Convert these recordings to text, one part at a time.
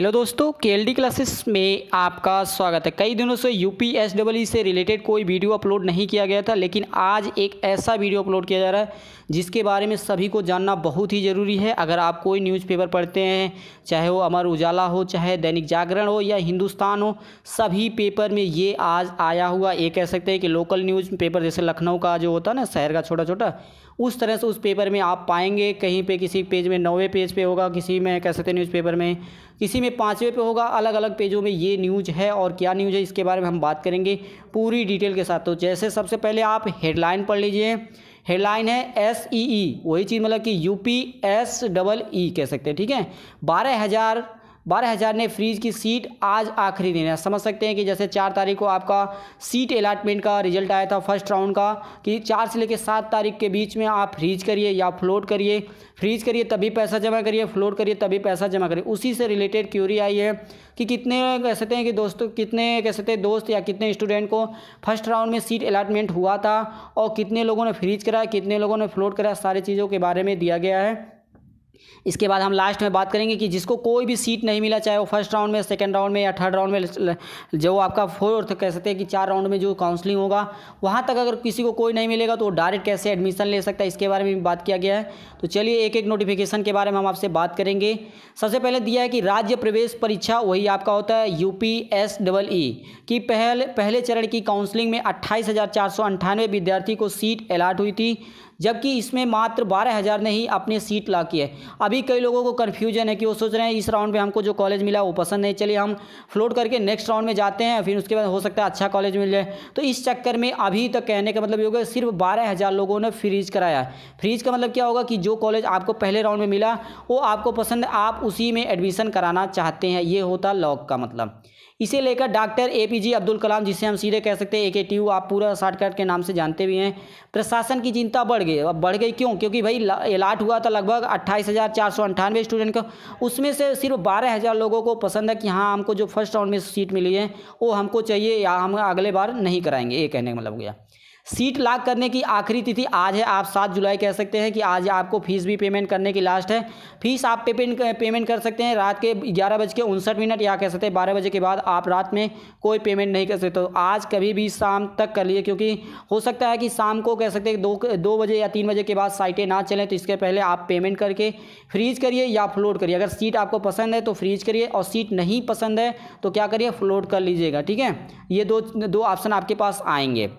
hello दोस्तों के L classes में आपका स्वागत है कई दिनों से यू पी एस से रिलेटेड कोई वीडियो अपलोड नहीं किया गया था लेकिन आज एक ऐसा वीडियो अपलोड किया जा रहा है जिसके बारे में सभी को जानना बहुत ही ज़रूरी है अगर आप कोई न्यूज़पेपर पढ़ते हैं चाहे वो अमर उजाला हो चाहे दैनिक जागरण हो या हिंदुस्तान हो सभी पेपर में ये आज आया हुआ ये कह सकते हैं कि लोकल न्यूज़ पेपर जैसे लखनऊ का जो होता है ना शहर का छोटा छोटा उस तरह से उस पेपर में आप पाएंगे कहीं पे किसी पेज में नौवे पेज पे होगा किसी में कह सकते हैं न्यूज़पेपर में इसी में पाँचवें पे होगा अलग अलग पेजों में ये न्यूज है और क्या न्यूज है इसके बारे में हम बात करेंगे पूरी डिटेल के साथ तो जैसे सबसे पहले आप हेडलाइन पढ़ लीजिए हेडलाइन है एस ई ई वही चीज़ मतलब कि U P S double E कह सकते हैं ठीक है बारह हज़ार बारह हज़ार ने फ्रीज की सीट आज आखिरी दिन है समझ सकते हैं कि जैसे चार तारीख को आपका सीट अलाटमेंट का रिजल्ट आया था फर्स्ट राउंड का कि चार से लेकर सात तारीख के बीच में आप फ्रीज करिए या फ्लोट करिए फ्रीज करिए तभी पैसा जमा करिए फ्लोट करिए तभी पैसा जमा करिए उसी से रिलेटेड क्यूरी आई है कि कितने कह सकते हैं कि दोस्तों कितने कह सकते हैं दोस्त या कितने स्टूडेंट को फर्स्ट राउंड में सीट अलाटमेंट हुआ था और कितने लोगों ने फ्रीज कराया कितने लोगों ने फ्लोट कराया सारी चीज़ों के बारे में दिया गया है इसके बाद हम लास्ट में बात करेंगे कि जिसको कोई भी सीट नहीं मिला चाहे वो फर्स्ट राउंड में सेकंड राउंड में या थर्ड राउंड में जो आपका फोर्थ कह सकते हैं कि चार राउंड में जो काउंसलिंग होगा वहाँ तक अगर किसी को कोई नहीं मिलेगा तो डायरेक्ट कैसे एडमिशन ले सकता है इसके बारे में भी बात किया गया है तो चलिए एक एक नोटिफिकेशन के बारे में हम आपसे बात करेंगे सबसे पहले दिया है कि राज्य प्रवेश परीक्षा वही आपका होता है U P S double E की पहले पहले चरण की काउंसलिंग में अट्ठाईस विद्यार्थी को सीट अलाट हुई थी जबकि इसमें मात्र बारह हज़ार ने ही अपनी सीट ला की है अभी कई लोगों को कन्फ्यूजन है कि वो सोच रहे हैं इस राउंड में हमको जो कॉलेज मिला वो पसंद नहीं चलिए हम फ्लोट करके नेक्स्ट राउंड में जाते हैं फिर उसके बाद हो सकता है अच्छा कॉलेज मिल जाए तो इस चक्कर में अभी तक कहने का मतलब ये होगा सिर्फ बारह हज़ार लोगों ने फ्रीज कराया फ्रीज का मतलब क्या होगा कि जो कॉलेज आपको पहले राउंड में मिला वो आपको पसंद आप उसी में एडमिशन कराना चाहते हैं ये होता लॉक का मतलब इसे लेकर doctor A P J Abdul Kalam जिसे हम सीधे कह सकते हैं ए के टी यू आप पूरा शॉर्टकट के नाम से जानते भी हैं प्रशासन की चिंता बढ़ गई अब बढ़ गई क्यों क्योंकि भाई अलाट हुआ था लगभग अट्ठाईस हज़ार चार सौ अंठानवे स्टूडेंट को उसमें से सिर्फ बारह हज़ार लोगों को पसंद है कि हाँ हमको जो फर्स्ट राउंड में सीट मिली है वो हमको चाहिए या हम अगले बार नहीं कराएंगे ये कहने का मतलब गया सीट लाग करने की आखिरी तिथि आज है आप सात जुलाई कह सकते हैं कि आज आपको फीस भी पेमेंट करने की लास्ट है फीस आप पेमेंट पेमेंट कर सकते हैं रात के ग्यारह बज के उनसठ मिनट या कह सकते हैं बारह बजे के बाद आप रात में कोई पेमेंट नहीं कर सकते तो आज कभी भी शाम तक कर लिए क्योंकि हो सकता है कि शाम को कह सकते हैं दो दो बजे या तीन बजे के बाद साइटें ना चलें तो इसके पहले आप पेमेंट करके फ्रीज करिए या फ्लोट करिए अगर सीट आपको पसंद है तो फ्रीज करिए और सीट नहीं पसंद है तो क्या करिए फ्लोट कर लीजिएगा ठीक है ये दो दो ऑप्शन आपके पास आएंगे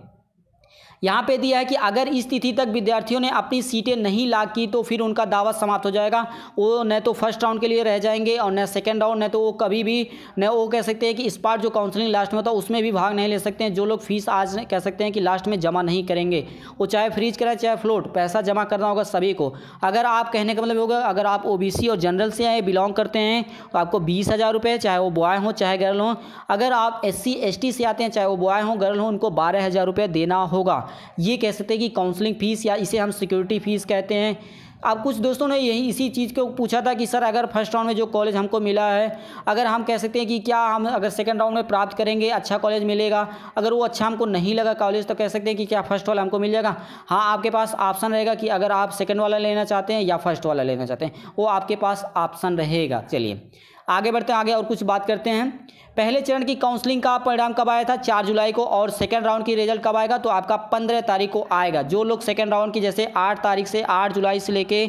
यहाँ पे दिया है कि अगर इस तिथि तक विद्यार्थियों ने अपनी सीटें नहीं ला की तो फिर उनका दावा समाप्त हो जाएगा वो न तो फर्स्ट राउंड के लिए रह जाएंगे और न सेकेंड राउंड न तो वो कभी भी न वो कह सकते हैं कि इस बार जो काउंसलिंग लास्ट में होता है उसमें भी भाग नहीं ले सकते हैं जो लोग फीस आज कह सकते हैं कि लास्ट में जमा नहीं करेंगे वो चाहे फ्रीज कराए चाहे फ्लोट पैसा जमा करना होगा सभी को अगर आप कहने का मतलब होगा अगर आप ओ और जनरल से आए बिलोंग करते हैं तो आपको बीस हज़ार रुपये चाहे वो बॉय हों चाहे गर्ल हों अगर आप एस सी से आते हैं चाहे वो बॉय हों गर्ल हों उनको बारह हज़ार रुपये देना होगा ये कह सकते हैं कि काउंसलिंग फ़ीस या इसे हम सिक्योरिटी फ़ीस कहते हैं अब कुछ दोस्तों ने यही इसी चीज़ को पूछा था कि सर अगर फर्स्ट राउंड में जो कॉलेज हमको मिला है अगर हम कह सकते हैं कि क्या हम अगर सेकंड राउंड में प्राप्त करेंगे अच्छा कॉलेज मिलेगा अगर वो अच्छा हमको नहीं लगा कॉलेज तो कह सकते हैं कि क्या फर्स्ट वाला हमको मिल जाएगा हाँ आपके पास ऑप्शन रहेगा कि अगर आप सेकेंड वाला लेना चाहते हैं या फर्स्ट वाला लेना चाहते हैं वो आपके पास ऑप्शन रहेगा चलिए आगे बढ़ते हैं आगे और कुछ बात करते हैं पहले चरण की काउंसलिंग का परिणाम कब आया था चार जुलाई को और सेकेंड राउंड की रिजल्ट कब आएगा तो आपका पंद्रह तारीख को आएगा जो लोग सेकेंड राउंड की जैसे आठ तारीख से आठ जुलाई से लेके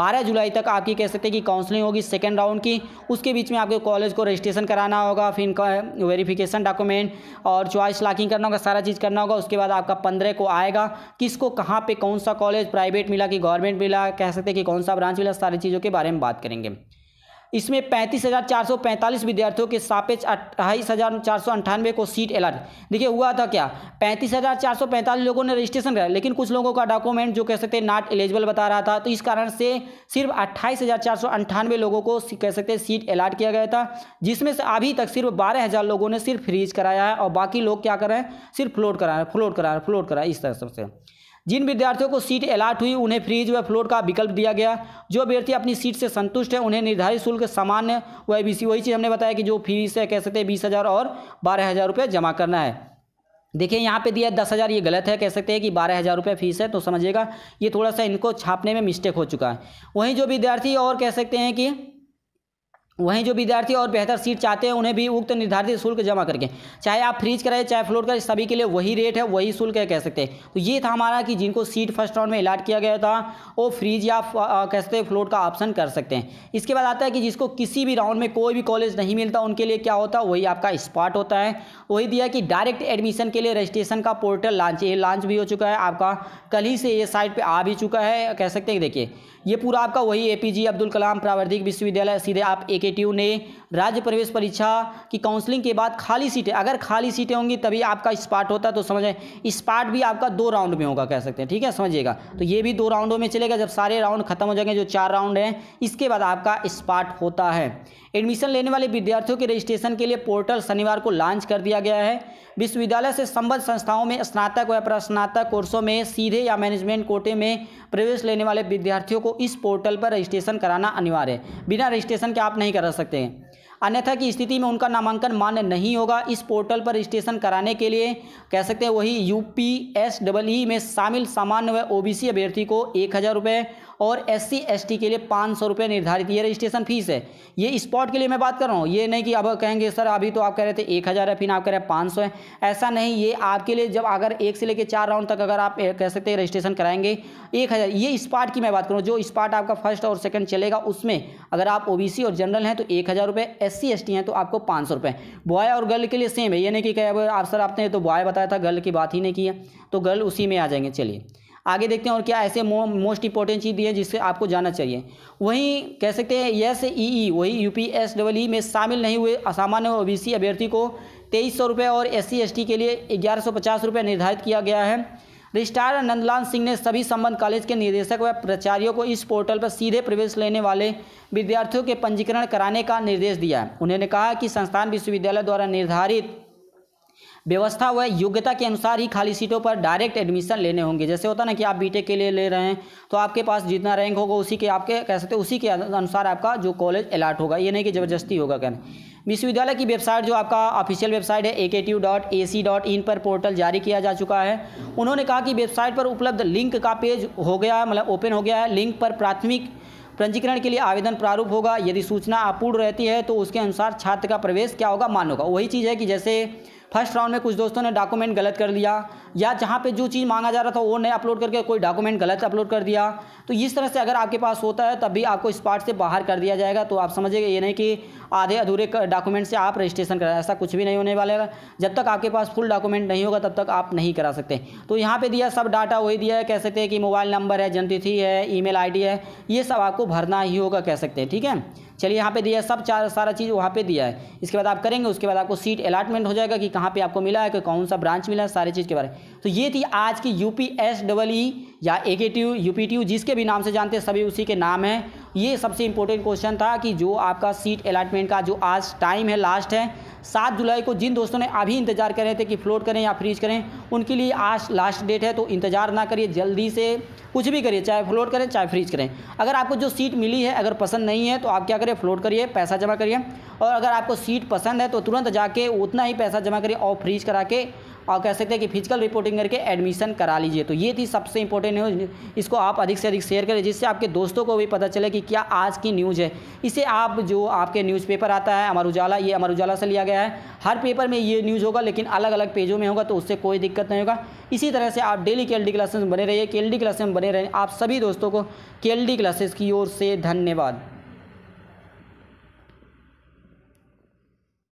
बारह जुलाई तक आपकी कह सकते हैं कि काउंसलिंग होगी सेकेंड राउंड की उसके बीच में आपके कॉलेज को रजिस्ट्रेशन कराना होगा फिर इनका वेरीफिकेशन डॉक्यूमेंट और चॉइस लॉकिंग करना होगा सारा चीज़ करना होगा उसके बाद आपका पंद्रह को आएगा किसको कहाँ पर कौन सा कॉलेज प्राइवेट मिला कि गवर्नमेंट मिला कह सकते हैं कि कौन सा ब्रांच मिला सारी चीज़ों के बारे में बात करेंगे इसमें पैंतीस हज़ार चार सौ पैंतालीस विद्यार्थियों के सापेक्ष अट्ठाईस हज़ार चार सौ अंठानवे को सीट अलॉट देखिए हुआ था क्या पैंतीस हज़ार चार सौ पैंतालीस लोगों ने रजिस्ट्रेशन कराया लेकिन कुछ लोगों का डॉक्यूमेंट जो कह सकते हैं नॉट एलिजिबल बता रहा था तो इस कारण से सिर्फ अट्ठाईस हज़ार चार सौ अंठानवे लोगों को कह सकते हैं सीट अलाट किया गया था जिसमें से अभी तक सिर्फ बारह हज़ार लोगों ने सिर्फ फ्रीज कराया है और बाकी लोग क्या कर रहे हैं सिर्फ फ्लोट करा रहे हैं फ्लोट करा रहे हैं फ्लोट करा इस तरह से जिन विद्यार्थियों को सीट अलाट हुई उन्हें फ्रीज व फ्लोट का विकल्प दिया गया जो अभ्यर्थी अपनी सीट से संतुष्ट है उन्हें निर्धारित शुल्क सामान्य व ए वही चीज़ हमने बताया कि जो फीस है कह सकते हैं बीस हज़ार और बारह हज़ार रुपये जमा करना है देखिए यहाँ पे दिया है दस हज़ार ये गलत है कह सकते हैं कि बारह हज़ार रुपये फीस है तो समझिएगा ये थोड़ा सा इनको छापने में मिस्टेक हो चुका है वहीं जो विद्यार्थी और कह सकते हैं कि वहीं जो विद्यार्थी और बेहतर सीट चाहते हैं उन्हें भी उक्त निर्धारित शुल्क जमा करके चाहे आप फ्रीज कराए चाहे फ्लोर कराए सभी के लिए वही रेट है वही शुल्क है कह सकते हैं तो ये था हमारा कि जिनको सीट फर्स्ट राउंड में अलाट किया गया था वो फ्रीज या कह सकते हैं फ्लोर का ऑप्शन कर सकते हैं इसके बाद आता है कि जिसको किसी भी राउंड में कोई भी कॉलेज नहीं मिलता उनके लिए क्या होता है वही आपका स्पॉट होता है वही दिया कि डायरेक्ट एडमिशन के लिए रजिस्ट्रेशन का पोर्टल लॉन्च ये लॉन्च भी हो चुका है आपका कल ही से ये साइट पर आ भी चुका है कह सकते हैं देखिए ये पूरा आपका वही ए पी जी अब्दुल कलाम प्रावर्धिक विश्वविद्यालय सीधे आप ए के टी यू ने राज्य प्रवेश परीक्षा की काउंसलिंग के बाद खाली सीटें अगर खाली सीटें होंगी तभी आपका स्पाट होता है तो समझें स्पाट भी आपका दो राउंड में होगा कह सकते हैं ठीक है समझिएगा तो ये भी दो राउंडों में चलेगा जब सारे राउंड खत्म हो जाएंगे जो चार राउंड हैं इसके बाद आपका स्पाट होता है एडमिशन लेने वाले विद्यार्थियों के रजिस्ट्रेशन के लिए पोर्टल शनिवार को लॉन्च कर दिया गया है विश्वविद्यालय से संबद्ध संस्थाओं में स्नातक व प्रस्नातक कोर्सों में सीधे या मैनेजमेंट कोटे में प्रवेश लेने वाले विद्यार्थियों को इस पोर्टल पर रजिस्ट्रेशन कराना अनिवार्य है बिना रजिस्ट्रेशन के आप नहीं करा सकते हैं अन्यथा की स्थिति में उनका नामांकन मान्य नहीं होगा इस पोर्टल पर रजिस्ट्रेशन कराने के लिए कह सकते हैं वही U P S double E में शामिल सामान्य व ओबीसी अभ्यर्थी को एक हज़ार रुपये और एस सी के लिए पाँच सौ रुपये निर्धारित ये रजिस्ट्रेशन फीस है ये स्पॉट के लिए मैं बात कर रहा हूँ ये नहीं कि अब कहेंगे सर अभी तो आप कह रहे थे एक हज़ार है फिर आप कह रहे हैं पाँच सौ है ऐसा नहीं ये आपके लिए जब अगर एक से लेकर चार राउंड तक अगर आप कह सकते हैं रजिस्ट्रेशन कराएंगे एक हज़ार ये स्पॉट की मैं बात करूँ जो स्पॉट आपका फर्स्ट और सेकंड चलेगा उसमें अगर आप सी और जनरल हैं तो एक हज़ार रुपये एस सी हैं तो आपको पाँच सौ रुपये बॉय और गर्ल के लिए सेम है ये नहीं कि आप सर आपने तो बॉय बताया था गर्ल की बात ही नहीं की है तो गर्ल उसी में आ जाएंगे चलिए आगे देखते हैं और क्या ऐसे मो, मोस्ट इंपॉर्टेंट चीज़ भी है जिससे आपको जाना चाहिए वहीं कह सकते हैं यस ई ई वही U P S double E में शामिल नहीं हुए असामान्य ओ बी सी अभ्यर्थी को तेईस सौ रुपये और एस सी एस टी के लिए ग्यारह सौ पचास रुपये निर्धारित किया गया है रजिस्ट्रार नंदलाल सिंह ने सभी संबंध कॉलेज के निदेशक व प्राचार्यों को इस पोर्टल पर सीधे प्रवेश लेने वाले विद्यार्थियों के पंजीकरण कराने का निर्देश दिया है उन्होंने कहा कि संस्थान विश्वविद्यालय द्वारा निर्धारित व्यवस्था हुआ योग्यता के अनुसार ही खाली सीटों पर डायरेक्ट एडमिशन लेने होंगे जैसे होता ना कि आप बीटेक के लिए ले रहे हैं तो आपके पास जितना रैंक होगा उसी के आपके कह सकते उसी के अनुसार आपका जो कॉलेज अलाट होगा ये नहीं कि ज़बरदस्ती होगा कहने विश्वविद्यालय की वेबसाइट जो आपका ऑफिशियल वेबसाइट है ए पर पोर्टल जारी किया जा चुका है उन्होंने कहा कि वेबसाइट पर उपलब्ध लिंक का पेज मतलब हो गया है मतलब ओपन हो गया है लिंक पर प्राथमिक पंजीकरण के लिए आवेदन प्रारूप होगा यदि सूचना अपूर्ण रहती है तो उसके अनुसार छात्र का प्रवेश क्या होगा मान होगा वही चीज़ है कि जैसे फर्स्ट राउंड में कुछ दोस्तों ने डॉक्यूमेंट गलत कर लिया या जहाँ पे जो चीज़ मांगा जा रहा था वो नहीं अपलोड करके कोई डॉक्यूमेंट गलत अपलोड कर दिया तो इस तरह से अगर आपके पास होता है तब भी आपको इस पार्ट से बाहर कर दिया जाएगा तो आप समझिएगा ये नहीं कि आधे अधूरे डॉक्यूमेंट से आप रजिस्ट्रेशन करा ऐसा कुछ भी नहीं होने वाला है जब तक आपके पास फुल डॉक्यूमेंट नहीं होगा तब तक आप नहीं करा सकते तो यहाँ पर दिया सब डाटा वही दिया है कह सकते हैं कि मोबाइल नंबर है जन्मतिथि है ई मेल है ये सब आपको भरना ही होगा कह सकते हैं ठीक है चलिए यहाँ पे दिया है सब चार सारा चीज़ वहाँ पे दिया है इसके बाद आप करेंगे उसके बाद आपको सीट अलाटमेंट हो जाएगा कि कहाँ पे आपको मिला है कि कौन सा ब्रांच मिला है सारी चीज़ के बारे में तो ये थी आज की U P S double E या A K T U P T U जिसके भी नाम से जानते हैं सभी उसी के नाम हैं ये सबसे इंपॉर्टेंट क्वेश्चन था कि जो आपका सीट अलाटमेंट का जो आज टाइम है लास्ट है सात जुलाई को जिन दोस्तों ने अभी इंतजार कर रहे थे कि फ्लोट करें या फ्रीज करें उनके लिए आज लास्ट डेट है तो इंतजार ना करिए जल्दी से कुछ भी करिए चाहे फ्लोट करें चाहे फ्रीज करें अगर आपको जो सीट मिली है अगर पसंद नहीं है तो आप क्या करिए फ्लोट करिए पैसा जमा करिए और अगर आपको सीट पसंद है तो तुरंत जाके उतना ही पैसा जमा करिए और फ्रीज करा के और कह सकते हैं कि फिजिकल रिपोर्टिंग करके एडमिशन करा लीजिए तो ये थी सबसे इंपॉर्टेंट न्यूज़ इसको आप अधिक से अधिक शेयर करें जिससे आपके दोस्तों को भी पता चले कि क्या आज की न्यूज़ है इसे आप जो आपके न्यूज़पेपर आता है अमर उजाला ये अमर उजाला से लिया गया है हर पेपर में ये न्यूज़ होगा लेकिन अलग अलग पेजों में होगा तो उससे कोई दिक्कत नहीं होगा इसी तरह से आप डेली के एल क्लासेस में बने रहिए के एल क्लासेस में बने रहें आप सभी दोस्तों को के एल क्लासेस की ओर से धन्यवाद